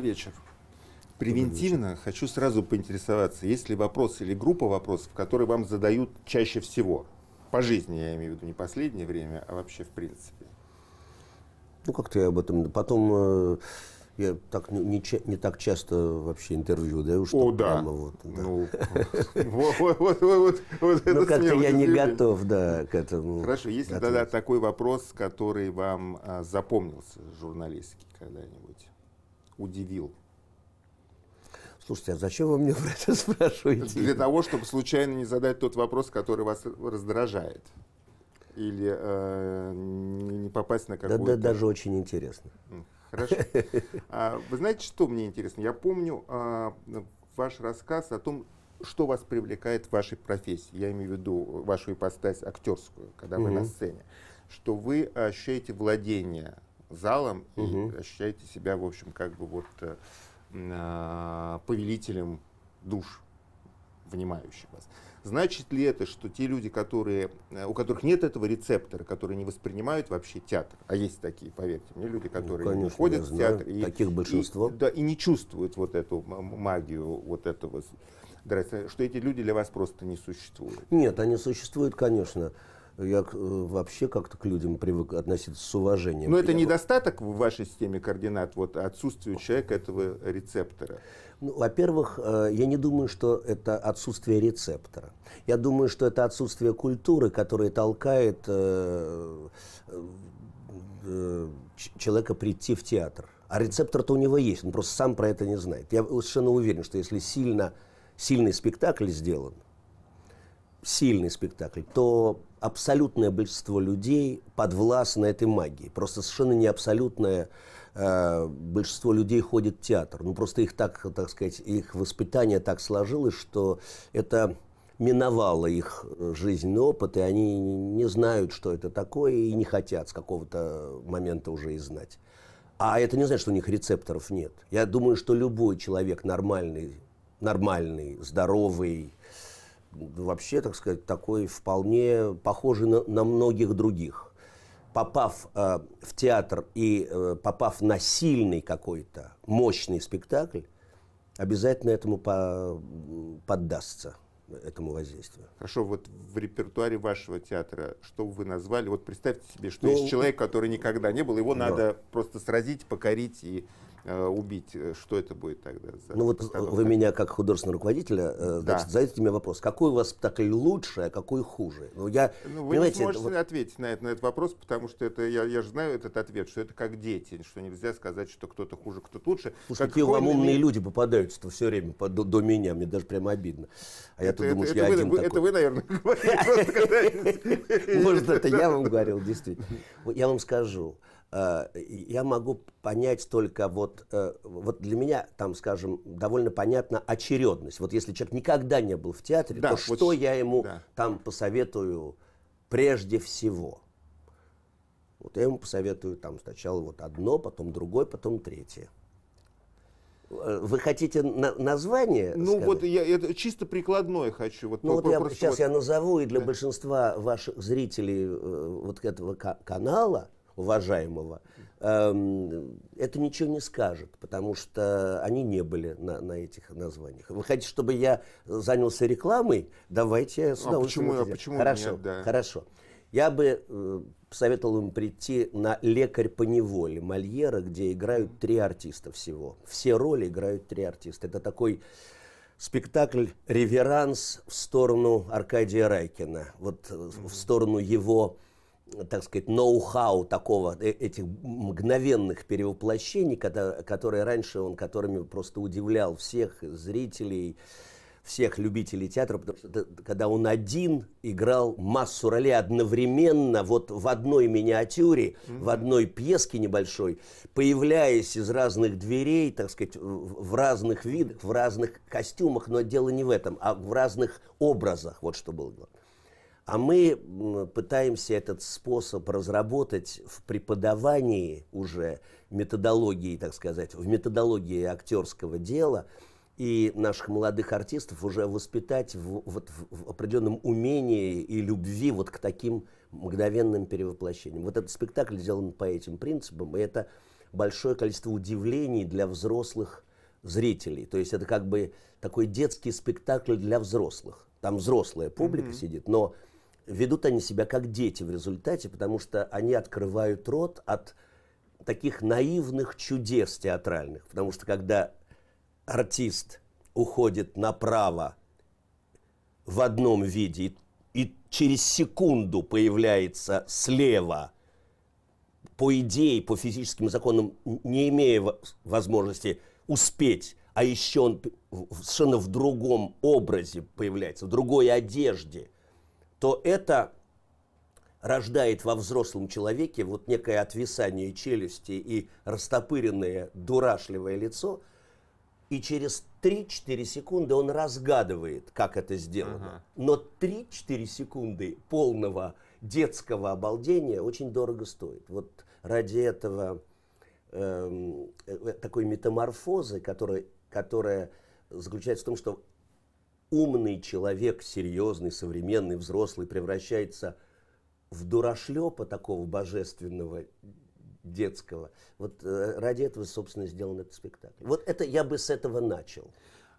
Добрый вечер. Превентивно Добрый вечер. хочу сразу поинтересоваться, есть ли вопрос или группа вопросов, которые вам задают чаще всего? По жизни, я имею в виду, не последнее время, а вообще в принципе. Ну, как-то я об этом... Потом э, я так не, не, не так часто вообще интервью даю, что О, да. вот... Да. Ну, вот, вот, вот, вот это Ну, как-то я не готов, да, к этому. Хорошо, есть ли тогда такой вопрос, который вам а, запомнился журналистский когда-нибудь? удивил. Слушайте, а зачем вы мне про это спрашиваете? Для того, чтобы случайно не задать тот вопрос, который вас раздражает. Или э, не попасть на какую-то... Да, да, даже очень интересно. Хорошо. А, вы знаете, что мне интересно? Я помню а, ваш рассказ о том, что вас привлекает в вашей профессии. Я имею в виду вашу ипостась актерскую, когда вы угу. на сцене. Что вы ощущаете владение залом угу. и ощущаете себя, в общем, как бы вот э, э, повелителем душ, внимающих вас. Значит ли это, что те люди, которые, э, у которых нет этого рецептора, которые не воспринимают вообще театр, а есть такие, поверьте мне, люди, ну, которые ну, конечно, ходят в театр и, таких большинство. И, да, и не чувствуют вот эту магию, вот этого, что эти люди для вас просто не существуют? Нет, они существуют, конечно я э, вообще как-то к людям привык относиться с уважением. Но это я недостаток в вашей системе координат, вот отсутствие у человека этого рецептора? Ну, во-первых, э, я не думаю, что это отсутствие рецептора. Я думаю, что это отсутствие культуры, которая толкает э, э, человека прийти в театр. А рецептор-то у него есть, он просто сам про это не знает. Я совершенно уверен, что если сильно, сильный спектакль сделан, сильный спектакль, то абсолютное большинство людей подвластно этой магии. Просто совершенно не абсолютное э, большинство людей ходит в театр. Ну, просто их так, так сказать, их воспитание так сложилось, что это миновало их э, жизненный опыт, и они не знают, что это такое, и не хотят с какого-то момента уже и знать. А это не значит, что у них рецепторов нет. Я думаю, что любой человек нормальный, нормальный, здоровый, вообще, так сказать, такой вполне похожий на, на многих других. Попав э, в театр и э, попав на сильный какой-то мощный спектакль, обязательно этому по, поддастся этому воздействию. Хорошо, вот в репертуаре вашего театра, что вы назвали? Вот представьте себе, что ну, есть человек, который никогда не был, его да. надо просто сразить, покорить и Э, убить, э, что это будет тогда? За ну вот постановка? вы меня как художественного руководителя, э, значит, да. задаете мне вопрос, какой у вас спектакль лучше, а какой хуже? Ну, я, ну вы не сможете вот... ответить на, это, на этот вопрос, потому что это, я, я же знаю этот ответ, что это как дети, что нельзя сказать, что кто-то хуже, кто-то лучше. Слушай, какие вам умные или... люди попадаются все время по, до, до меня, мне даже прямо обидно. А я-то думал, это, что я вы, один вы, такой. Это вы, наверное, говорите. Может, это я вам говорил, действительно. Я вам скажу. Э, я могу понять только вот, э, вот для меня там, скажем, довольно понятна очередность. Вот если человек никогда не был в театре, да, то вот что я ему да. там посоветую прежде всего? Вот я ему посоветую там сначала вот одно, потом другое, потом третье. Э, вы хотите на название? Ну сказать? вот я это чисто прикладное хочу. Вот, ну, вот я, сейчас вот... я назову и для да. большинства ваших зрителей вот этого канала уважаемого, эм, это ничего не скажет, потому что они не были на, на этих названиях. Вы хотите, чтобы я занялся рекламой? Давайте с а удовольствием. А почему, а почему хорошо, нет, да. хорошо. Я бы э, советовал им прийти на «Лекарь по неволе» Мольера, где играют три артиста всего. Все роли играют три артиста. Это такой спектакль «Реверанс» в сторону Аркадия Райкина, вот mm-hmm. в сторону его так сказать, ноу-хау такого, э, этих мгновенных перевоплощений, которые раньше он, которыми просто удивлял всех зрителей, всех любителей театра, потому что это, когда он один играл массу ролей одновременно, вот в одной миниатюре, mm-hmm. в одной пьеске небольшой, появляясь из разных дверей, так сказать, в, разных видах, в разных костюмах, но дело не в этом, а в разных образах, вот что было главное. А мы пытаемся этот способ разработать в преподавании уже методологии, так сказать, в методологии актерского дела и наших молодых артистов уже воспитать в, вот, в определенном умении и любви вот к таким мгновенным перевоплощениям. Вот этот спектакль сделан по этим принципам, и это большое количество удивлений для взрослых зрителей. То есть это как бы такой детский спектакль для взрослых. Там взрослая публика mm-hmm. сидит, но ведут они себя как дети в результате, потому что они открывают рот от таких наивных чудес театральных. Потому что когда артист уходит направо в одном виде и через секунду появляется слева, по идее, по физическим законам, не имея возможности успеть, а еще он совершенно в другом образе появляется, в другой одежде – то это рождает во взрослом человеке вот некое отвисание челюсти и растопыренное дурашливое лицо, и через 3-4 секунды он разгадывает, как это сделано. Ага. Но 3-4 секунды полного детского обалдения очень дорого стоит. Вот ради этого эм, э, э, такой метаморфозы, которая, которая заключается в том, что умный человек, серьезный, современный, взрослый, превращается в дурашлепа такого божественного детского. Вот э, ради этого, собственно, сделан этот спектакль. Вот это я бы с этого начал.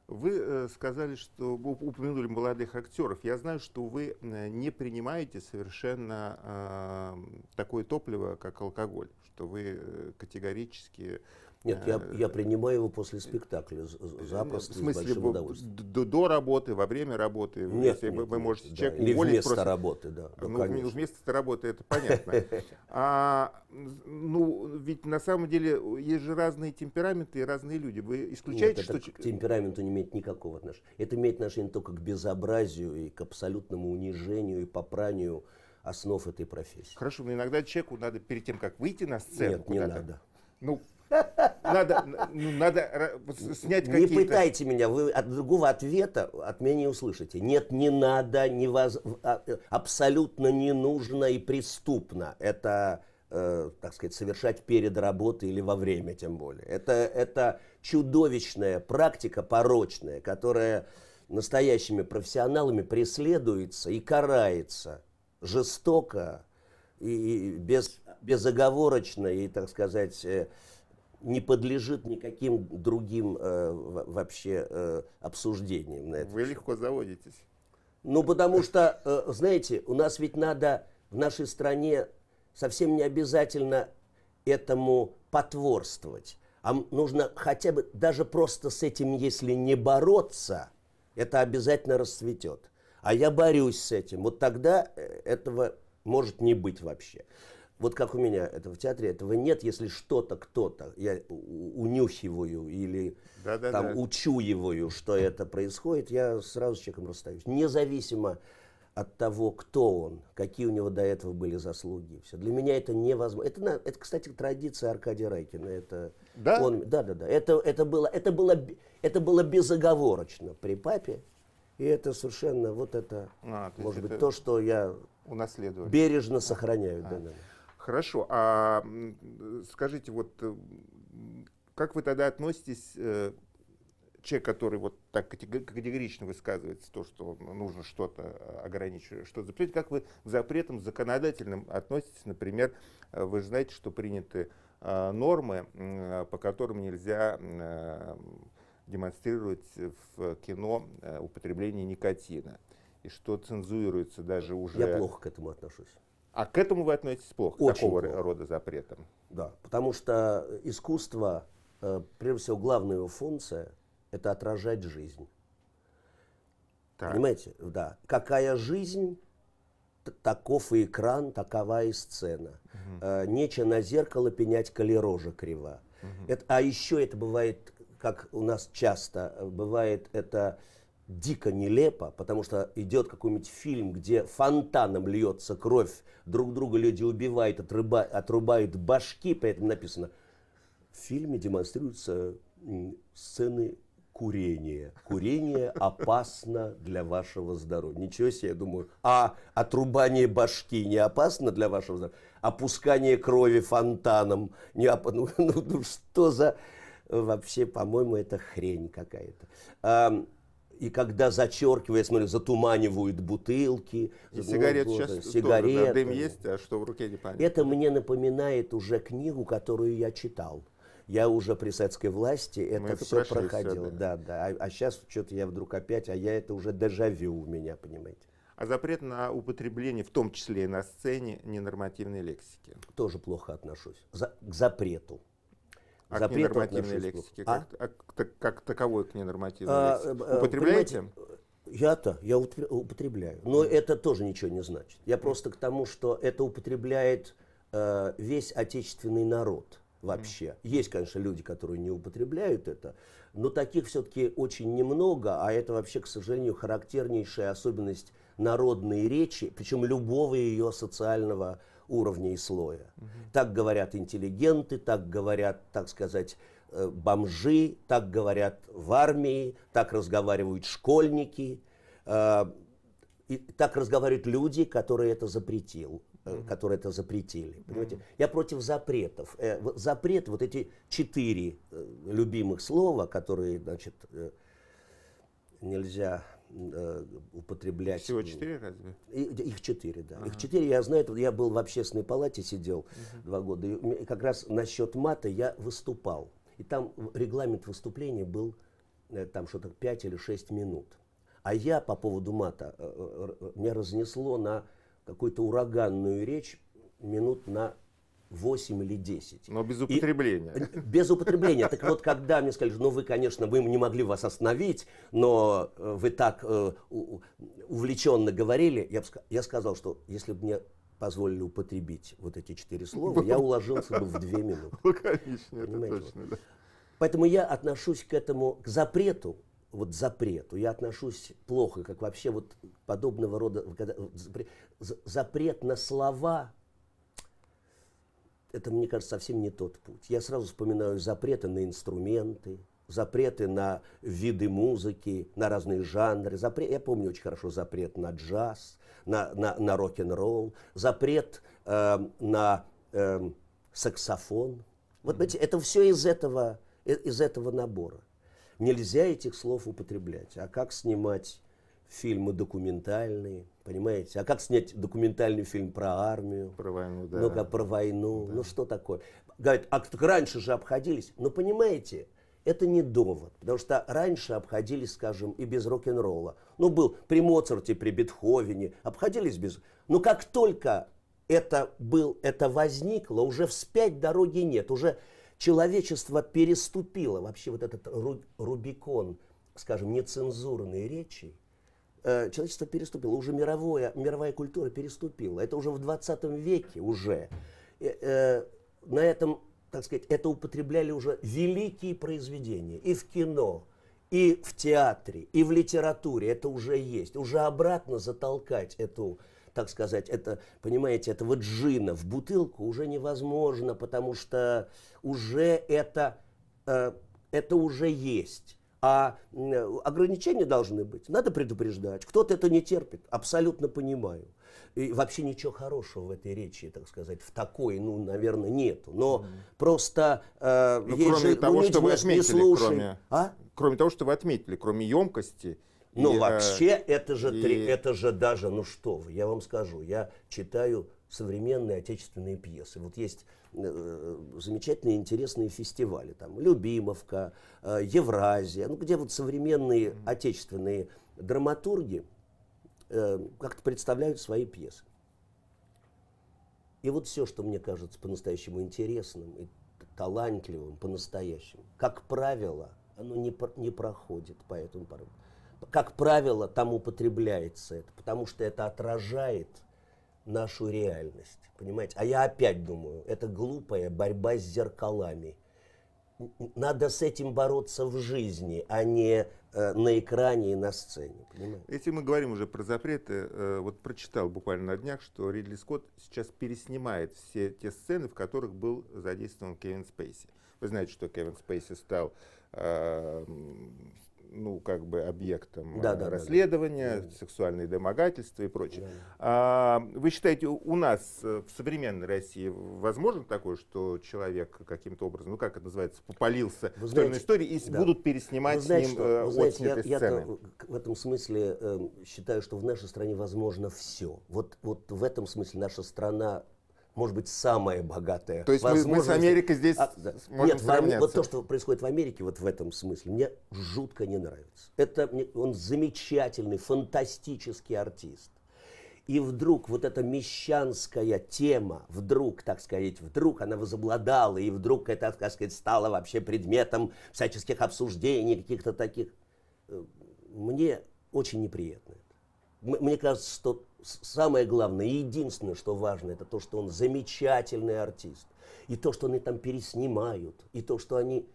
Вы э, сказали, что упомянули молодых актеров. Я знаю, что вы э, не принимаете совершенно э, такое топливо, как алкоголь, что вы э, категорически нет, я, э, я принимаю его после спектакля запросто. В смысле, в, до, до работы, во время работы? Нет, если нет, вы нет, можете да, человека или вместо просто... работы, да. Ну, да, ну, ну вместо работы, это понятно. А, ну, ведь на самом деле есть же разные темпераменты и разные люди. Вы исключаете, нет, это что... к темпераменту не имеет никакого отношения. Это имеет отношение только к безобразию и к абсолютному унижению и попранию основ этой профессии. Хорошо, но иногда человеку надо перед тем, как выйти на сцену... Нет, не надо. Ну, надо, ну, надо снять какие-то... Не пытайте меня, вы от другого ответа от меня не услышите. Нет, не надо, невоз... А, э, абсолютно не нужно и преступно. Это э, так сказать, совершать перед работой или во время, тем более. Это, это чудовищная практика, порочная, которая настоящими профессионалами преследуется и карается жестоко и, и без, безоговорочно и, так сказать, э, не подлежит никаким другим э, вообще э, обсуждениям. На Вы счет. легко заводитесь. Ну, потому что, э, знаете, у нас ведь надо в нашей стране совсем не обязательно этому потворствовать. А нужно хотя бы, даже просто с этим, если не бороться, это обязательно расцветет. А я борюсь с этим. Вот тогда э, этого может не быть вообще. Вот как у меня это в театре, этого нет, если что-то кто-то, я унюхиваю или да, да, там да. учуиваю, что это происходит, я сразу с человеком расстаюсь. Независимо от того, кто он, какие у него до этого были заслуги. Все. Для меня это невозможно. Это, это кстати, традиция Аркадия Райкина. Это, да? Он, да, да, да. Это, это, было, это, было, это было безоговорочно при папе. И это совершенно вот это, а, может это быть, то, что я унаследовали. бережно сохраняю. А. Да, да. Хорошо, а э, скажите, вот э, как вы тогда относитесь э, человек, который вот так категорично высказывается, то, что нужно что-то а, ограничивать, что-то запретить, как вы к запретам законодательным относитесь, например, вы же знаете, что приняты а, нормы, по которым нельзя демонстрировать в кино употребление никотина, и что цензурируется даже уже... Я плохо к этому отношусь. А к этому вы относитесь плохо, Очень такого плохо. рода запретом? Да, потому что э, искусство, э, прежде всего, главная его функция – это отражать жизнь. Так. Понимаете, да. Какая жизнь, таков и экран, такова и сцена. Угу. нече на зеркало пенять, коли рожа крива. Угу. Это, а еще это бывает, как у нас часто, бывает это дико нелепо, потому что идет какой-нибудь фильм, где фонтаном льется кровь, друг друга люди убивают, отруба, отрубают башки, поэтому написано. В фильме демонстрируются сцены курения. Курение опасно для вашего здоровья. Ничего себе, я думаю. А отрубание башки не опасно для вашего здоровья? Опускание крови фонтаном не опасно. Ну, ну, ну что за... Вообще, по-моему, это хрень какая-то и когда зачеркивая, смотрю, затуманивают бутылки. И сигарет вот, сейчас сигареты. тоже, да, дым есть, а что в руке не понятно. Это мне напоминает уже книгу, которую я читал. Я уже при советской власти это, это все проходил. Все, да. да, да. А, а сейчас что-то я вдруг опять, а я это уже дежавю у меня, понимаете. А запрет на употребление, в том числе и на сцене, ненормативной лексики. Тоже плохо отношусь. За, к запрету а запрету от лексики, а? Как, а, как таковой к ненормативной а, лексике. Э, э, Употребляете? Я-то, я употребляю. Но это тоже ничего не значит. Я просто к тому, что это употребляет э, весь отечественный народ вообще. Mm. Есть, конечно, люди, которые не употребляют это, но таких все-таки очень немного, а это вообще, к сожалению, характернейшая особенность народной речи, причем любого ее социального уровня и слоя. Угу. Так говорят интеллигенты, так говорят, так сказать, э, бомжи, так говорят в армии, так разговаривают школьники, э, и так разговаривают люди, которые это запретил, э, которые это запретили. Понимаете? Mm-hmm. Я против запретов. Э, запрет, вот эти четыре э, любимых слова, которые, значит, э, нельзя Э, употреблять. Всего ну, четыре разве? И, их четыре, да. Ага. Их четыре. Я знаю, я был в общественной палате, сидел угу. два года. И как раз насчет мата я выступал. И там регламент выступления был э, там что-то 5 или 6 минут. А я по поводу мата, э, э меня разнесло на какую-то ураганную речь минут на 8 или 10. Но без употребления. И, без употребления. Так вот, когда мне сказали, ну вы, конечно, мы не могли вас остановить, но э, вы так э, увлеченно говорили, я, я сказал, что если бы мне позволили употребить вот эти четыре слова, я уложился бы в две минуты. Лаконично, это точно, да. Поэтому я отношусь к этому, к запрету, вот запрету, я отношусь плохо, как вообще вот подобного рода запрет на слова это, мне кажется, совсем не тот путь. Я сразу вспоминаю запреты на инструменты, запреты на виды музыки, на разные жанры. Запрет, я помню очень хорошо запрет на джаз, на, на, на рок-н-ролл, запрет э, на э, саксофон. Вот, понимаете, mm -hmm. это все из этого, э, из этого набора. Нельзя этих слов употреблять. А как снимать фильмы документальные, понимаете? А как снять документальный фильм про армию? Про войну, да. ну как про войну, да. ну что такое? Говорят, а так раньше же обходились. Но понимаете, это не довод, потому что раньше обходились, скажем, и без рок-н-ролла. Ну, был при Моцарте, при Бетховене, обходились без... Но как только это, был, это возникло, уже вспять дороги нет, уже человечество переступило вообще вот этот Рубикон, скажем, нецензурной речи, Э, человечество переступило, уже мировое, мировая культура переступила. Это уже в 20 веке уже. Э, на этом, так сказать, это употребляли уже великие произведения и в кино, и в театре, и в литературе. Это уже есть. Уже обратно затолкать эту так сказать, это, понимаете, этого джина в бутылку уже невозможно, потому что уже это, э, это уже есть. А э, ограничения должны быть. Надо предупреждать. Кто-то это не терпит. Абсолютно понимаю. И вообще ничего хорошего в этой речи, так сказать, в такой, ну, наверное, нету. Но mm. просто... Э, ну, кроме же, ну, того, что вы отметили, кроме, а? кроме того, что вы отметили, кроме емкости ну, и, э, вообще, э, это же, и... три, это же даже, ну что вы, я вам скажу, я читаю современные отечественные пьесы. Вот есть э, э, замечательные интересные фестивали, там Любимовка, э, Евразия, ну где вот современные mm-hmm. отечественные драматурги э, как-то представляют свои пьесы. И вот все, что мне кажется по-настоящему интересным и талантливым, по-настоящему, как правило, оно не, про- не проходит по этому порогу. Как правило, там употребляется это, потому что это отражает нашу реальность. Понимаете? А я опять думаю, это глупая борьба с зеркалами. Надо с этим бороться в жизни, а не э, на экране и на сцене. Понимаете? Если мы говорим уже про запреты, э, вот прочитал буквально на днях, что Ридли Скотт сейчас переснимает все те сцены, в которых был задействован Кевин Спейси. Вы знаете, что Кевин Спейси стал э, ну, как бы объектом э, да, да, расследования, да, да. сексуальные домогательства и прочее. Да. А, вы считаете, у нас э, в современной России возможно такое, что человек каким-то образом, ну как это называется, попалился вы в знаете, истории и да. будут переснимать знаете, с ним э, отснятые я, сцены? Я в этом смысле э, считаю, что в нашей стране возможно все. Вот, вот в этом смысле наша страна может быть, самая богатая. То есть мы, мы с Америкой здесь а, да. можем Нет, сравняться. вот то, что происходит в Америке, вот в этом смысле, мне жутко не нравится. Это он замечательный, фантастический артист. И вдруг вот эта мещанская тема, вдруг, так сказать, вдруг она возобладала, и вдруг это, так сказать, стало вообще предметом всяческих обсуждений, каких-то таких. Э, мне очень неприятно. Мне кажется, что самое главное и единственное, что важно, это то, что он замечательный артист. И то, что они там переснимают, и то, что они...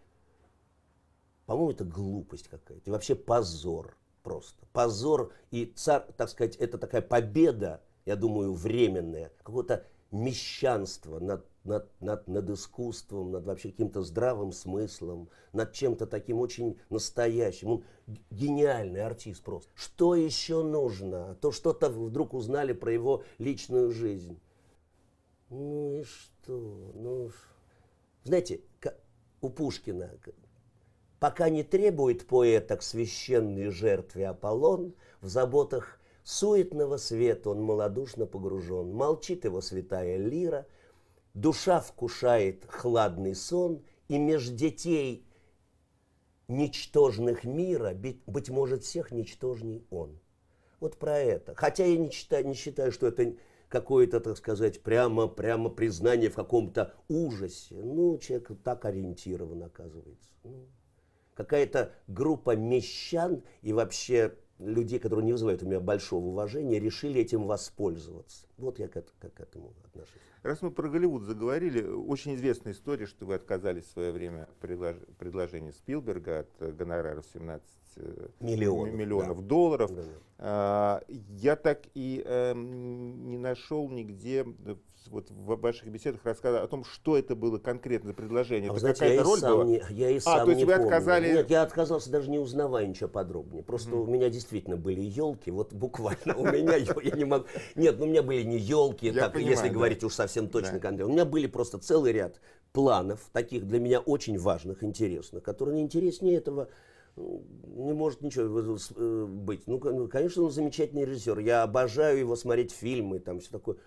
По-моему, это глупость какая-то. И вообще позор просто. Позор и, цар, так сказать, это такая победа, я думаю, временная, какого-то мещанства над над, над, над искусством, над вообще каким-то здравым смыслом, над чем-то таким очень настоящим. Он гениальный артист просто. Что еще нужно? А то что-то вдруг узнали про его личную жизнь. Ну и что? Ну, знаете, у Пушкина, пока не требует поэта к священной жертве Аполлон, в заботах суетного света он малодушно погружен, молчит его святая лира – Душа вкушает хладный сон, и меж детей ничтожных мира, быть может, всех ничтожней он. Вот про это. Хотя я не считаю, не считаю что это какое-то, так сказать, прямо, прямо признание в каком-то ужасе. Ну, человек так ориентирован, оказывается. Ну, какая-то группа мещан и вообще людей, которые не вызывают у меня большого уважения, решили этим воспользоваться. Вот я как, как к этому отношусь. Раз мы про Голливуд заговорили, очень известная история, что вы отказались в свое время от предлож предложения Спилберга от гонорара 17 Э, миллионов, миллионов да. долларов. Да, да. А, я так и эм, не нашел нигде э, вот в ваших беседах рассказа о том, что это было конкретно предложение. А это знаете, какая-то я роль была? Не, я и сам а, то есть не вы помню. отказали? Нет, я отказался даже не узнавая ничего подробнее. Просто mm. у меня действительно были елки, вот буквально у меня, я не могу... Нет, ну у меня были не елки, если говорить уж совсем точно конкретно. У меня были просто целый ряд планов, таких для меня очень важных, интересных, которые не интереснее этого не может ничего э, быть. Ну, конечно, он замечательный режиссер. Я обожаю его смотреть фильмы, там все такое.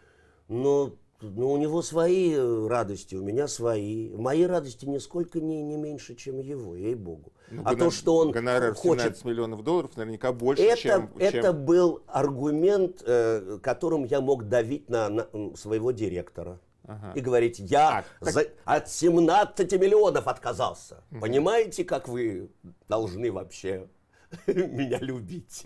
Но но ну, у него свои э, радости, у меня свои. Мои радости нисколько не, не меньше, чем его, ей-богу. Ну, а гонор, то, что он гонорар хочет... миллионов долларов наверняка больше, это, чем, Это чем... был аргумент, э, которым я мог давить на, на своего директора ага. и говорить, я а, за, так... от 17 миллионов отказался. Угу. Понимаете, как вы должны вообще меня любить.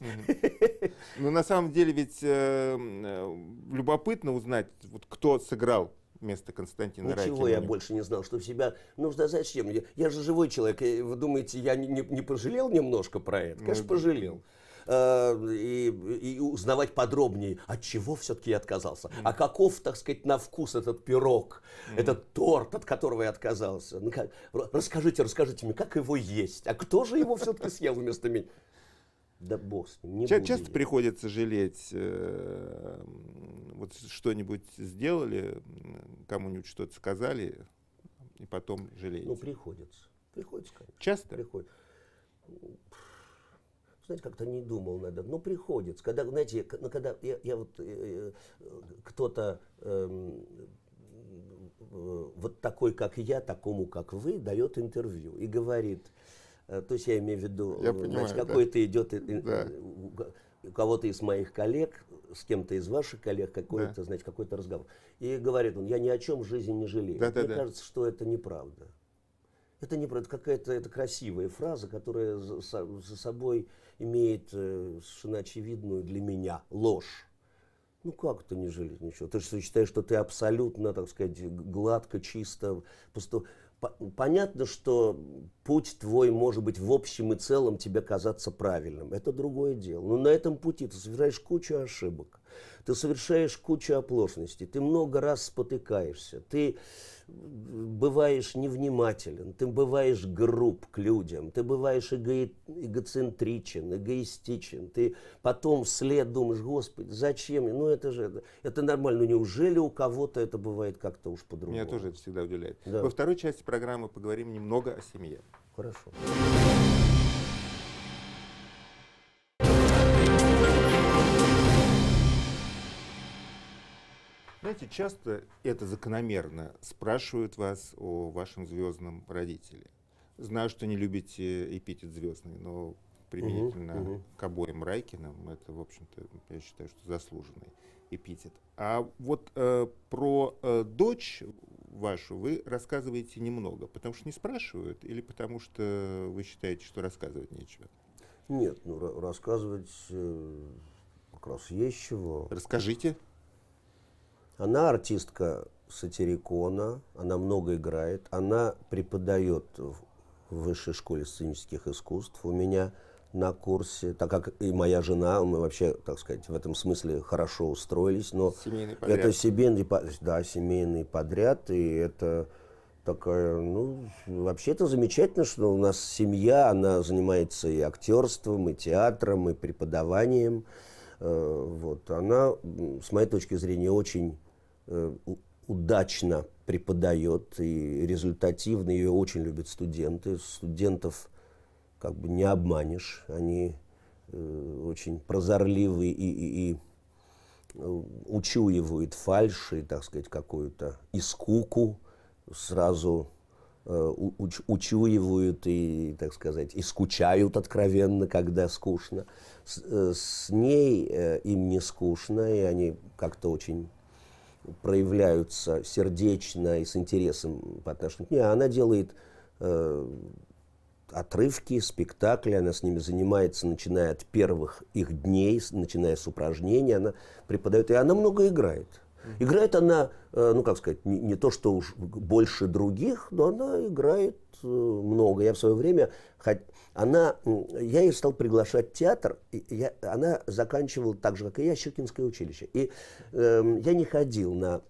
Ну, на самом деле, ведь э, э, любопытно узнать, вот кто сыграл вместо Константина Ничего Райкина. я больше не знал, что в себя нужно зачем. Я, я же живой человек. Вы думаете, я не, не, не пожалел немножко про это? Ну, Конечно, ну, пожалел. Да. Э, и, и узнавать подробнее, от чего все-таки я отказался, mm. а каков, так сказать, на вкус этот пирог, mm. этот торт, от которого я отказался. Ну, как, расскажите, расскажите мне, как его есть, а кто же его все-таки съел вместо меня? Да бог с ним, не Ча- Часто я. приходится жалеть, э, вот что-нибудь сделали, кому-нибудь что-то сказали, и потом жалеете. Ну, приходится. Приходится, конечно. Часто? Приходится знаете, как-то не думал над этим. Ну, приходится. Когда, знаете, ну, когда я, я вот э, э кто-то э, э, вот такой, как я, такому, как вы, дает интервью и говорит, э, то есть я имею в виду, я э, понимаю, какой-то да. идет да. у кого-то из моих коллег, с кем-то из ваших коллег какой-то, да. значит, какой-то разговор. И говорит он, я ни о чем в жизни не жалею. Да, да, Мне да. кажется, что это неправда. Это не правда, какая-то это красивая фраза, которая за, за собой имеет э, совершенно очевидную для меня ложь. Ну как ты не жалеть ничего? Ты же считаешь, что ты абсолютно, так сказать, гладко, чисто, пусто. Понятно, что путь твой может быть в общем и целом тебе казаться правильным. Это другое дело. Но на этом пути ты собираешь кучу ошибок ты совершаешь кучу оплошностей, ты много раз спотыкаешься, ты бываешь невнимателен, ты бываешь груб к людям, ты бываешь эго эгоцентричен, эгоистичен, ты потом вслед думаешь, господи, зачем? Ну это же, это, нормально, ну, неужели у кого-то это бывает как-то уж по-другому? Меня тоже это всегда удивляет. Да. Во второй части программы поговорим немного о семье. Хорошо. Знаете, часто это закономерно спрашивают вас о вашем звездном родителе. Знаю, что не любите эпитет звездный, но применительно угу, угу. к обоим Райкинам это, в общем-то, я считаю, что заслуженный эпитет. А вот э, про э, дочь вашу вы рассказываете немного, потому что не спрашивают или потому что вы считаете, что рассказывать нечего? Нет, ну рассказывать э, как раз есть чего. Расскажите. Она артистка сатирикона, она много играет, она преподает в высшей школе сценических искусств у меня на курсе, так как и моя жена, мы вообще, так сказать, в этом смысле хорошо устроились, но это семейный подряд. да, семейный подряд, и это такая, ну, вообще это замечательно, что у нас семья, она занимается и актерством, и театром, и преподаванием, э, вот, она, с моей точки зрения, очень Э, удачно преподает и результативно. Ее очень любят студенты. Студентов как бы не обманешь. Они э, очень прозорливы и, и, и э, учуивают фальшь и, так сказать, какую-то искуку сразу э, уч, учуивают и, так сказать, искучают откровенно, когда скучно. С, э, с ней э, им не скучно, и они как-то очень проявляются сердечно и с интересом по отношению к ней, она делает э, отрывки, спектакли, она с ними занимается, начиная от первых их дней, начиная с упражнений, она преподает, и она много играет. Играет она, э, ну как сказать, не, не то, что уж больше других, но она играет Э, много. Я в свое время, она, я ее стал приглашать в театр, и я, она заканчивала так же, как и я, Щукинское училище. И э, я не ходил на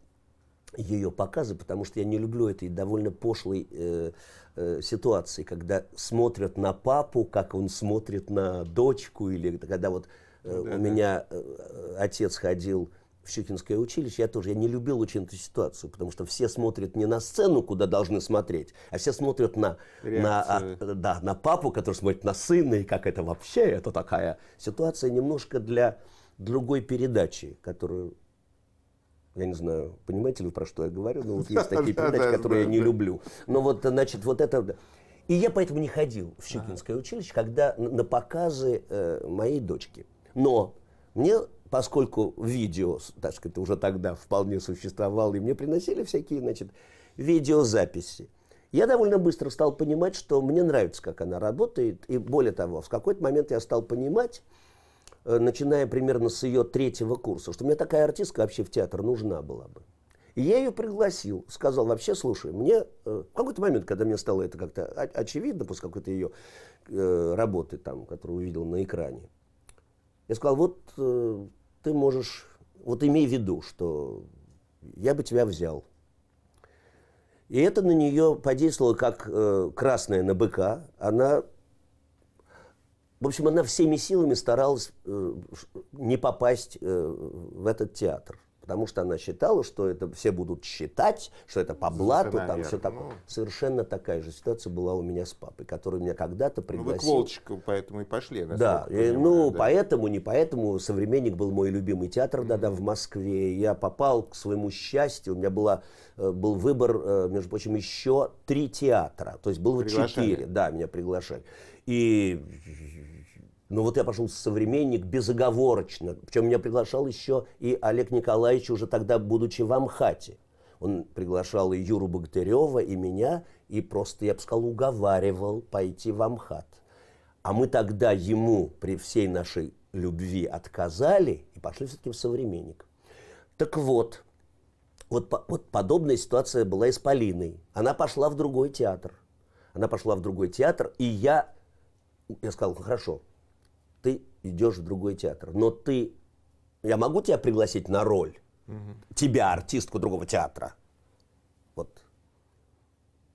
ее показы, потому что я не люблю этой довольно пошлой э, э, ситуации, когда смотрят на папу, как он смотрит на дочку, или когда вот э, ну да, у меня э, отец ходил в Щукинское училище, я тоже я не любил очень эту ситуацию, потому что все смотрят не на сцену, куда должны смотреть, а все смотрят на, на, а, да, на папу, который смотрит на сына, и как это вообще, это такая ситуация немножко для другой передачи, которую я не знаю, понимаете ли, про что я говорю, но ну, вот есть такие передачи, которые я не люблю. Но вот, значит, вот это... И я поэтому не ходил в Щукинское училище, когда на показы э, моей дочки. Но мне поскольку видео, так сказать, уже тогда вполне существовало, и мне приносили всякие, значит, видеозаписи. Я довольно быстро стал понимать, что мне нравится, как она работает, и более того, в какой-то момент я стал понимать, э, начиная примерно с ее третьего курса, что мне такая артистка вообще в театр нужна была бы. И я ее пригласил, сказал, вообще, слушай, мне э, в какой-то момент, когда мне стало это как-то очевидно, после какой-то ее э, работы, там, которую увидел на экране, я сказал, вот ты можешь, вот имей в виду, что я бы тебя взял. И это на нее подействовало как э, красная на быка. Она, в общем, она всеми силами старалась э, не попасть э, в этот театр потому что она считала, что это все будут считать, что это по блату, там все такое. Ну. Совершенно такая же ситуация была у меня с папой, который меня когда-то пригласил. Ну, вы к Волчику поэтому и пошли. Да, и, ну, да. поэтому, не поэтому, «Современник» был мой любимый театр mm-hmm. в Москве. Я попал к своему счастью, у меня была, э, был выбор, э, между прочим, еще три театра, то есть было приглашали. четыре, да, меня приглашали. И но ну, вот я пошел современник безоговорочно. Причем меня приглашал еще и Олег Николаевич, уже тогда будучи в Амхате. Он приглашал и Юру Богатырева, и меня, и просто, я бы сказал, уговаривал пойти в Амхат. А мы тогда ему при всей нашей любви отказали и пошли все-таки в современник. Так вот, вот, вот подобная ситуация была и с Полиной. Она пошла в другой театр. Она пошла в другой театр, и я, я сказал, хорошо, ты идешь в другой театр. Но ты... Я могу тебя пригласить на роль? Угу. Тебя, артистку другого театра. Вот.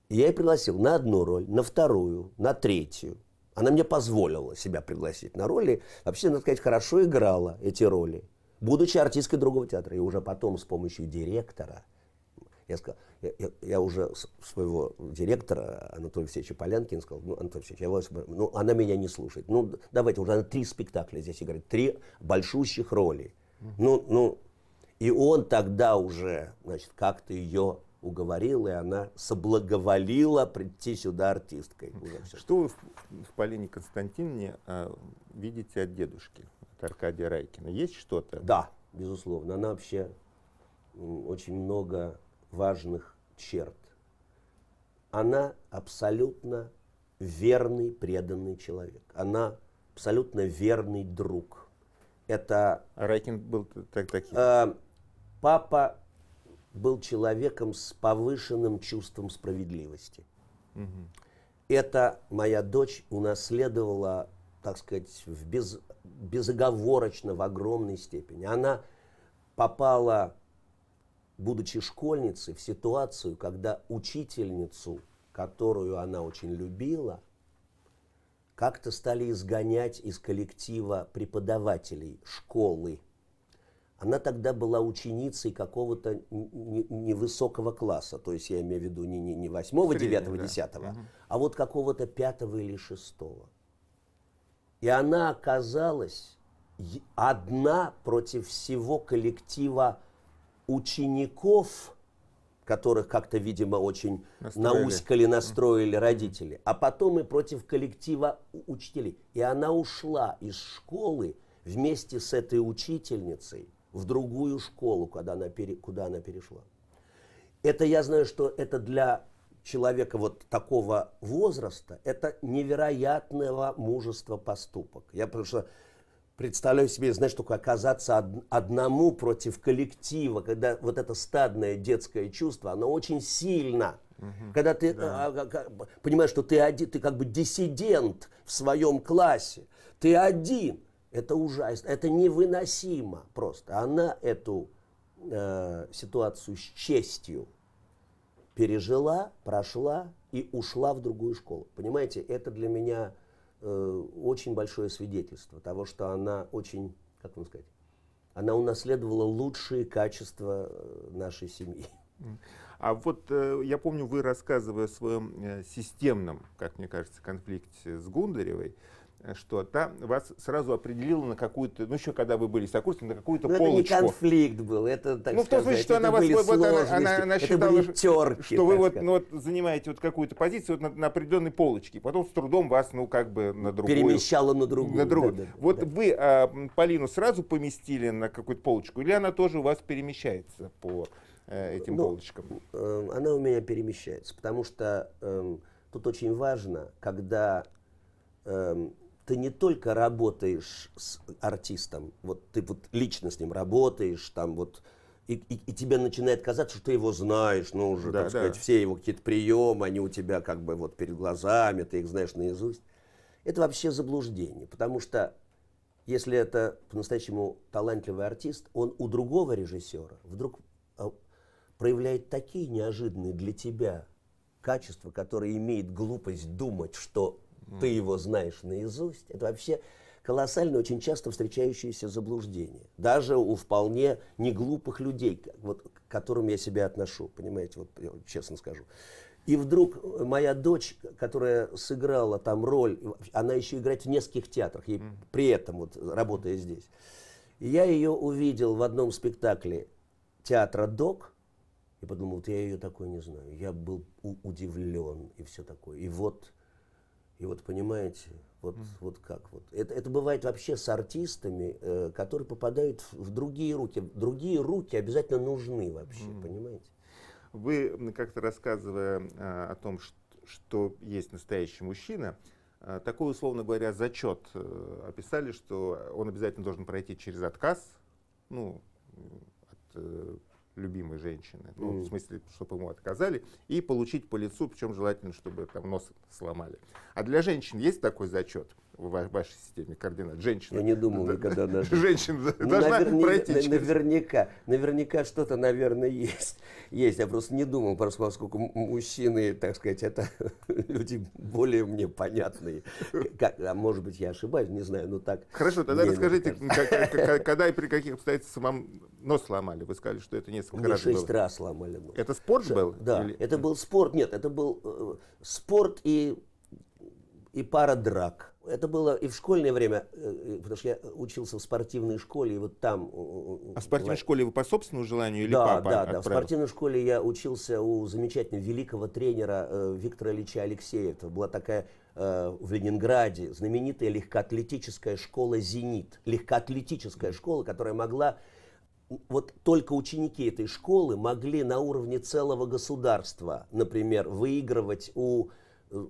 я ее пригласил на одну роль, на вторую, на третью. Она мне позволила себя пригласить на роли. Вообще, надо сказать, хорошо играла эти роли, будучи артисткой другого театра. И уже потом с помощью директора я, сказал, я, я, я уже своего директора Анатолия Алексеевича Полянкина сказал, ну, Анатолий Алексеевич, я вас, ну, она меня не слушает. Ну, давайте, уже она три спектакля здесь играет, три большущих роли. Ну, ну, и он тогда уже, значит, как-то ее уговорил, и она соблаговолила прийти сюда артисткой. Что вы в, в Полине Константиновне э, а, видите от дедушки, от Аркадия Райкина? Есть что-то? Да, безусловно. Она вообще очень много важных черт. Она абсолютно верный, преданный человек. Она абсолютно верный друг. Это... А Райкин был так, таким? Э, папа был человеком с повышенным чувством справедливости. Угу. Это моя дочь унаследовала, так сказать, в без, безоговорочно, в огромной степени. Она попала будучи школьницей, в ситуацию, когда учительницу, которую она очень любила, как-то стали изгонять из коллектива преподавателей школы. Она тогда была ученицей какого-то невысокого класса, то есть я имею в виду не, не, не 8, 9, да. угу. а вот какого-то 5 или 6. И она оказалась одна против всего коллектива учеников, которых как-то, видимо, очень настроили. науськали, настроили родители, а потом и против коллектива учителей. И она ушла из школы вместе с этой учительницей в другую школу, куда она, пере, куда она перешла. Это я знаю, что это для человека вот такого возраста, это невероятного мужества поступок. Я потому что представляю себе, знаешь, только оказаться од- одному против коллектива, когда вот это стадное детское чувство, оно очень сильно. Угу, когда ты да. а, а, понимаешь, что ты один, ты как бы диссидент в своем классе, ты один, это ужасно, это невыносимо просто. Она эту э, ситуацию с честью пережила, прошла и ушла в другую школу. Понимаете, это для меня Э, очень большое свидетельство того, что она очень, как вам сказать, она унаследовала лучшие качества э, нашей семьи. А вот э, я помню, вы рассказывая о своем системном, как мне кажется, конфликте с Гундаревой, что-то, вас сразу определило на какую-то, ну еще когда вы были сокурсником, на какую-то Но полочку. Это не конфликт был, это так Ну в том смысле, что она вас, вот, она, она, она считала, терки, что вы вот, ну, вот занимаете вот какую-то позицию вот на, на определенной полочке, потом с трудом вас, ну как бы на другую. Перемещала на другую. На другую. Да, да, вот да. вы а, Полину сразу поместили на какую-то полочку, или она тоже у вас перемещается по э, этим ну, полочкам? Э, она у меня перемещается, потому что э, тут очень важно, когда эм, ты не только работаешь с артистом, вот ты вот лично с ним работаешь, там вот и, и, и тебе начинает казаться, что ты его знаешь, ну уже, да, так да. все его какие-то приемы, они у тебя как бы вот перед глазами, ты их знаешь наизусть. Это вообще заблуждение, потому что если это по-настоящему талантливый артист, он у другого режиссера вдруг а, проявляет такие неожиданные для тебя качества, которые имеет глупость думать, что ты его знаешь наизусть. Это вообще колоссально очень часто встречающееся заблуждение. Даже у вполне неглупых людей, вот, к которым я себя отношу, понимаете, вот честно скажу. И вдруг э, моя дочь, которая сыграла там роль, она еще играет в нескольких театрах, и при этом вот э, работая здесь. Я ее увидел в одном спектакле театра «Док», и подумал, вот я ее такой не знаю. Я был удивлен и все такое. И вот и вот понимаете, вот, mm. вот как вот. Это, это бывает вообще с артистами, э, которые попадают в другие руки. Другие руки обязательно нужны вообще, mm. понимаете? Вы как-то рассказывая э, о том, что, что есть настоящий мужчина, э, такой, условно говоря, зачет э, описали, что он обязательно должен пройти через отказ, ну, от э, любимой женщины. Ну, в смысле, чтобы ему отказали, и получить по лицу, причем желательно, чтобы там нос сломали. А для женщин есть такой зачет? в вашей системе координат. Женщина. Я не думал никогда. Да, женщина ну, должна пройти Наверняка, наверняка что-то, наверное, есть. Есть. Я просто не думал, просто поскольку мужчины, так сказать, это люди более мне понятные. Как, а может быть, я ошибаюсь, не знаю, но так. Хорошо, тогда расскажите, когда и при каких обстоятельствах вам нос сломали? Вы сказали, что это несколько раз было. шесть раз сломали нос. Это спорт был? Да, это был спорт. Нет, это был э, спорт и и пара драк. Это было и в школьное время, э, э, потому что я учился в спортивной школе, и вот там... Э, а в спортивной школе вы по собственному желанию или да, папа Да, да, да. в спортивной школе я учился у замечательного великого тренера э, Виктора Ильича Алексеева. Это была такая э, в Ленинграде знаменитая легкоатлетическая школа «Зенит». Легкоатлетическая школа, которая могла вот только ученики этой школы могли на уровне целого государства, например, выигрывать у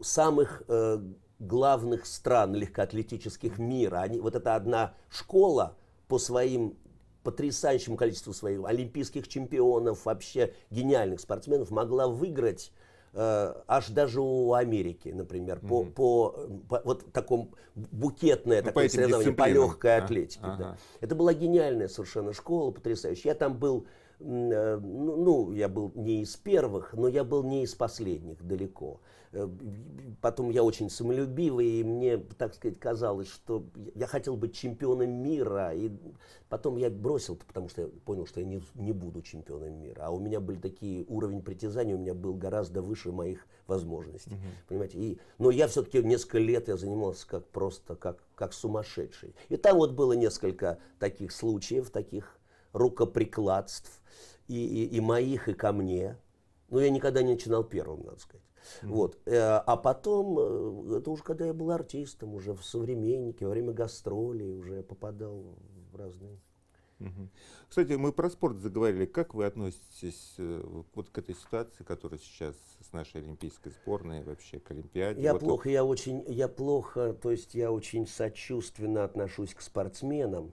самых э, главных стран легкоатлетических мира. Они, вот это одна школа по своим потрясающему количеству своих олимпийских чемпионов, вообще гениальных спортсменов, могла выиграть э, аж даже у Америки, например, mm-hmm. по, по, вот такому букетное ну, такое по соревнование, по легкой а, атлетике. Ага. Да. Это была гениальная совершенно школа, потрясающая. Я там был Э, ну, ну, я был не из первых, но я был не из последних далеко. Э, потом я очень самолюбивый, и мне, так сказать, казалось, что я хотел быть чемпионом мира. И потом я бросил, потому что я понял, что я не, не буду чемпионом мира. А у меня были такие, уровень притязаний у меня был гораздо выше моих возможностей. Угу. Понимаете? И, но я все-таки несколько лет я занимался как просто, как, как сумасшедший. И там вот было несколько таких случаев, таких рукоприкладств и, и, и моих, и ко мне. Но ну, я никогда не начинал первым, надо сказать. Mm-hmm. Вот. Э, а потом, э, это уже когда я был артистом, уже в «Современнике», во время гастролей уже я попадал в разные... Mm-hmm. Кстати, мы про спорт заговорили. Как вы относитесь э, вот к этой ситуации, которая сейчас с нашей олимпийской сборной, вообще к Олимпиаде? Я вот плохо, это... я очень, я плохо, то есть я очень сочувственно отношусь к спортсменам,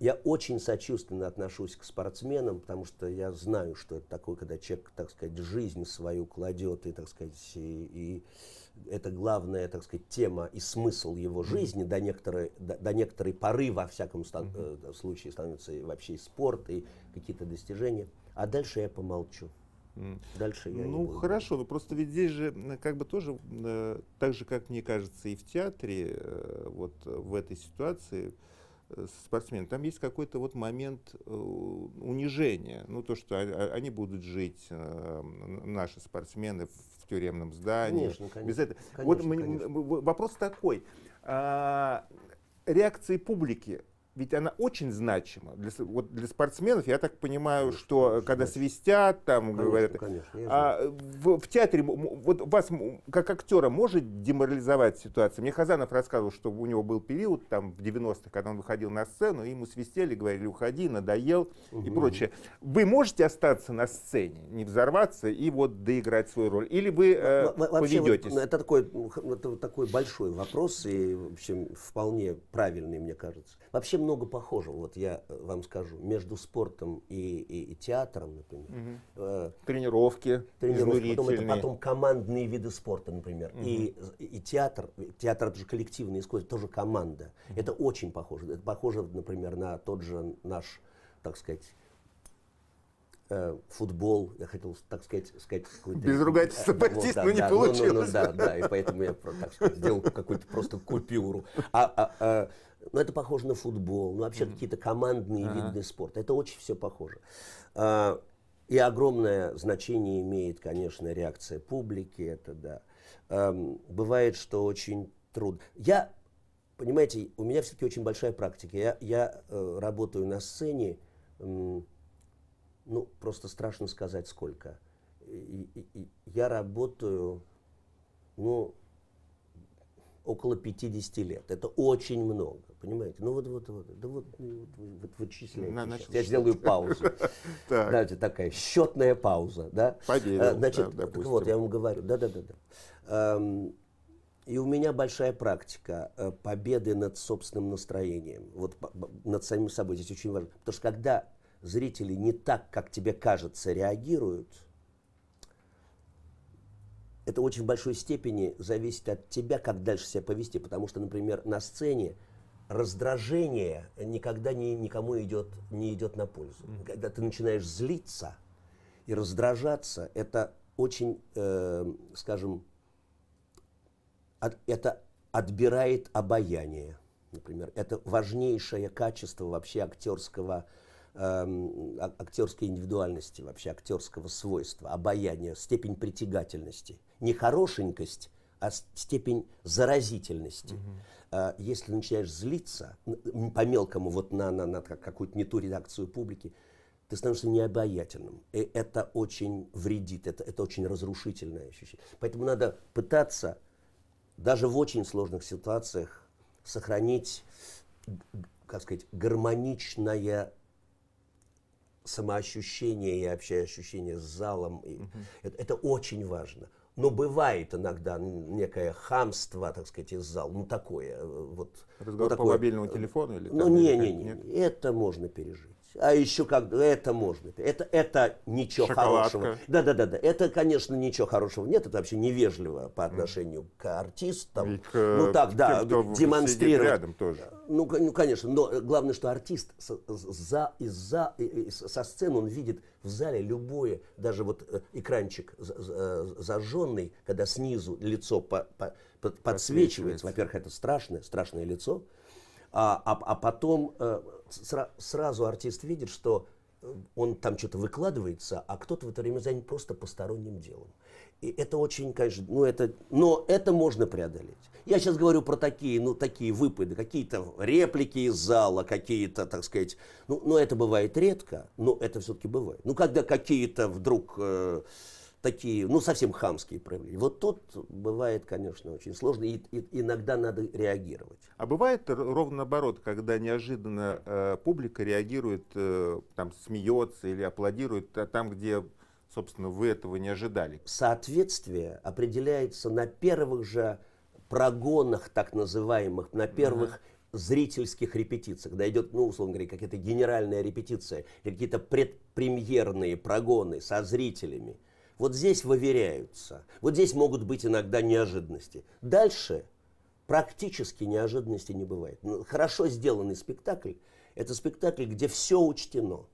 я очень сочувственно отношусь к спортсменам, потому что я знаю, что это такое, когда человек, так сказать, жизнь свою кладет, и, так сказать, и, и это главная, так сказать, тема и смысл его жизни до некоторой, до, до некоторой поры, во всяком стан, э, случае, становится и вообще и спорт, и какие-то достижения. А дальше я помолчу. Дальше я Ну, буду. хорошо, но ну, просто ведь здесь же как бы тоже, э, так же, как мне кажется, и в театре, э, вот э, в этой ситуации, Э, спортсмены, там есть какой-то вот момент э, унижения. Ну, то, что они будут жить, э, наши спортсмены, в тюремном здании. Конечно, конечно. Без этого. Конечно, вот конечно. вопрос такой. А, реакции публики ведь она очень значима. Для, вот для спортсменов, я так понимаю, конечно, что конечно. когда свистят, там конечно, говорят... Конечно, а, в, в театре, вот вас как актера может деморализовать ситуация? Мне Хазанов рассказывал, что у него был период там в 90-х, когда он выходил на сцену, ему свистели, говорили, уходи, надоел угу. и прочее. Вы можете остаться на сцене, не взорваться и вот доиграть свою роль? Или вы э, поведетесь? Вот, это, такой, это такой большой вопрос и, в общем, вполне правильный, мне кажется. Вообще, много похожего, вот я э, вам скажу, между спортом и, и, и театром, например. Угу. Э, тренировки, тренировки потом, это потом командные виды спорта, например. Угу. И, и театр, театр это же коллективное искусство, тоже команда. Угу. Это очень похоже. Это похоже, например, на тот же наш, так сказать, э, футбол, я хотел, так сказать, сказать какой-то... Без ругательства э, баптист, да, но ну, да, не да, получилось. Ну, ну, ну, да, да, и поэтому я, так сказать, сделал какую-то просто купюру. А, а, а, ну, это похоже на футбол, ну, вообще mm-hmm. какие-то командные uh-huh. виды спорта. Это очень все похоже. А, и огромное значение имеет, конечно, реакция публики, это да. Эм, бывает, что очень трудно. Я, понимаете, у меня все-таки очень большая практика. Я, я э, работаю на сцене, эм, ну, просто страшно сказать сколько. И, и, и я работаю, ну, около 50 лет. Это очень много, понимаете? Ну вот, вот, вот, да вот, ну, вот, вот вычисляйте. На, я сделаю паузу. Знаете, такая счетная пауза, да? Поверил, а, Значит, вот, я вам говорю, да-да-да. И у меня большая практика э, победы над собственным настроением, вот над самим собой. Здесь очень важно. Потому что когда зрители не так, как тебе кажется, реагируют, это очень большой степени зависит от тебя, как дальше себя повести, потому что, например, на сцене раздражение никогда не, никому идет, не идет на пользу. Когда ты начинаешь злиться и раздражаться, это очень, э, скажем, от, это отбирает обаяние, например. Это важнейшее качество вообще актерского Эм, а, актерской индивидуальности, вообще актерского свойства, обаяния, степень притягательности. Не хорошенькость, а степень заразительности. Угу. Если начинаешь злиться по-мелкому вот на, на, на какую-то не ту редакцию публики, ты становишься необаятельным. И это очень вредит, это, это очень разрушительное ощущение. Поэтому надо пытаться даже в очень сложных ситуациях сохранить, как сказать, гармоничное самоощущение и вообще ощущение с залом. И угу. это, это очень важно. Но бывает иногда некое хамство, так сказать, из зала. Ну, такое. Э, вот, Разговор вот такое. по мобильному э, телефону? Или ну, не-не-не. Это можно пережить а еще как это можно. Это, это ничего Шоколадка. хорошего. Да, да, да, да. Это, конечно, ничего хорошего нет. Это вообще невежливо по отношению mm. к артистам. И к, ну э, так, к да, тем, демонстрировать. Рядом тоже. Ну, ну, конечно, но главное, что артист за, из-за, со сцены он видит в зале любое, даже вот э, экранчик э, зажженный, когда снизу лицо по, по, подсвечивается. Во-первых, это страшное, страшное лицо. А, а, а потом э, сра- сразу артист видит, что э, он там что-то выкладывается, а кто-то в это время занят просто посторонним делом. И это очень, конечно, ну это, но это можно преодолеть. Я сейчас говорю про такие, ну такие выпады, какие-то реплики из зала, какие-то, так сказать, ну, но это бывает редко, но это все-таки бывает. Ну когда какие-то вдруг э, такие, ну, совсем хамские проявления. Вот тут бывает, конечно, очень сложно, и, и иногда надо реагировать. А бывает ровно наоборот, когда неожиданно э, публика реагирует, э, там, смеется или аплодирует, а там, где, собственно, вы этого не ожидали? Соответствие определяется на первых же прогонах, так называемых, на первых... зрительских репетициях, когда идет, ну, условно говоря, какая-то генеральная репетиция, или какие-то предпремьерные прогоны со зрителями, вот здесь выверяются. Вот здесь могут быть иногда неожиданности. Дальше практически неожиданности не бывает. Но ну, хорошо сделанный спектакль – это спектакль, где все учтено,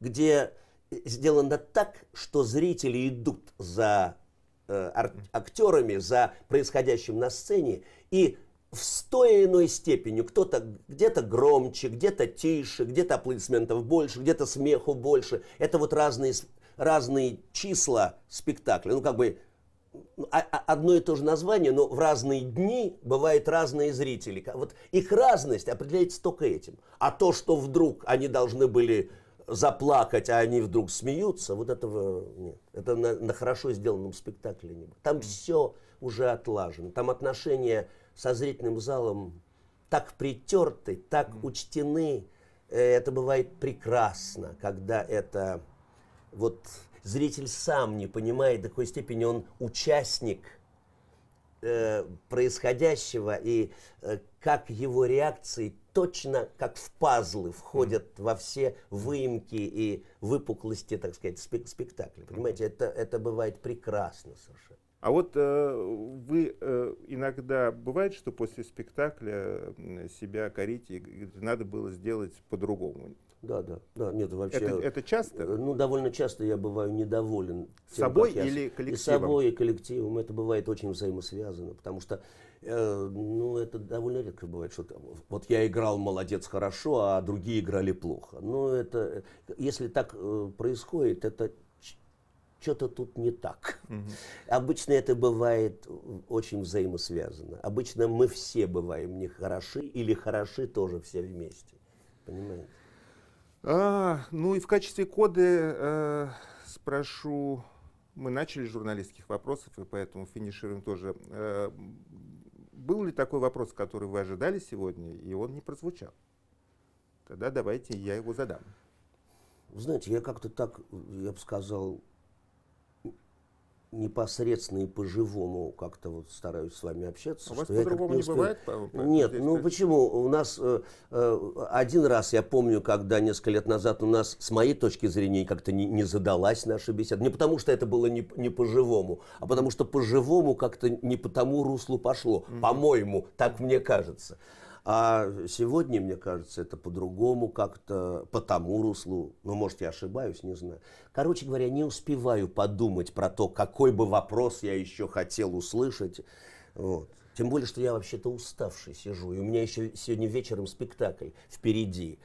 где э, сделано так, что зрители идут за э, актерами, за происходящим на сцене, и в той степенью кто-то где-то громче, где-то тише, где-то аплодисментов больше, где-то смеху больше. Это вот разные разные числа спектакля. Ну, как бы а, а, одно и то же название, но в разные дни бывают разные зрители. Вот их разность определяется только этим. А то, что вдруг они должны были заплакать, а они вдруг смеются, вот этого нет. Это на, на хорошо сделанном спектакле не Там все уже отлажено. Там отношения со зрительным залом так притерты, так mm. учтены. Э, это бывает прекрасно, когда это вот зритель сам не понимает, до какой степени он участник э, происходящего и э, как его реакции точно как в пазлы входят mm-hmm. во все выемки и выпуклости, так сказать, спек- спектакля. Понимаете, mm-hmm. это, это бывает прекрасно совершенно. А вот э, вы э, иногда бывает, что после спектакля себя корите, надо было сделать по-другому. Да, да, да, нет вообще. Это, это часто? Э, ну, довольно часто я бываю недоволен. С тем, собой я, или коллективом? И собой, и коллективом. Это бывает очень взаимосвязано, потому что, э, ну, это довольно редко бывает, что там, вот я играл молодец хорошо, а другие играли плохо. Ну, это, э, если так э, происходит, это что-то тут не так. Угу. Обычно это бывает э, очень взаимосвязано. Обычно мы все бываем не хороши или хороши тоже все вместе. Понимаете? А, ну и в качестве коды э, спрошу, мы начали журналистских вопросов, и поэтому финишируем тоже. Э, был ли такой вопрос, который вы ожидали сегодня, и он не прозвучал? Тогда давайте я его задам. Знаете, я как-то так, я бы сказал, непосредственно и по-живому как-то вот стараюсь с вами общаться. А у вас по-другому не, успею. бывает? Нет, здесь, ну почему? У нас э, э, один раз, я помню, когда несколько лет назад у нас, с моей точки зрения, как-то не, не задалась наша беседа. Не потому, что это было не, не по-живому, а потому, что по-живому как-то не по тому руслу пошло, mm-hmm. по-моему, так мне кажется. А сегодня, мне кажется, это по-другому как-то, по тому руслу, ну, может, я ошибаюсь, не знаю. Короче говоря, не успеваю подумать про то, какой бы вопрос я еще хотел услышать. Вот. Тем более, что я вообще-то уставший сижу, и у меня еще сегодня вечером спектакль впереди.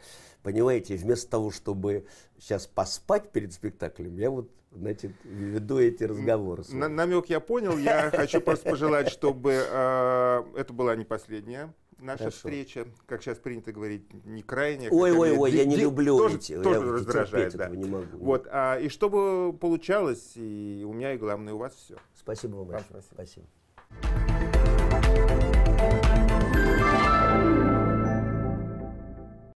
Понимаете, вместо того, чтобы сейчас поспать перед спектаклем, я вот значит, веду эти разговоры. На намек я понял. Я хочу просто пожелать, чтобы а, это была не последняя наша Хорошо. встреча, как сейчас принято говорить, не крайняя. Ой, ой, ой, я не люблю тоже, эти, тоже я раздражает, да. не могу. Вот, а, и чтобы получалось, и у меня, и главное, у вас все. Спасибо вам, вам большое. Спасибо. спасибо.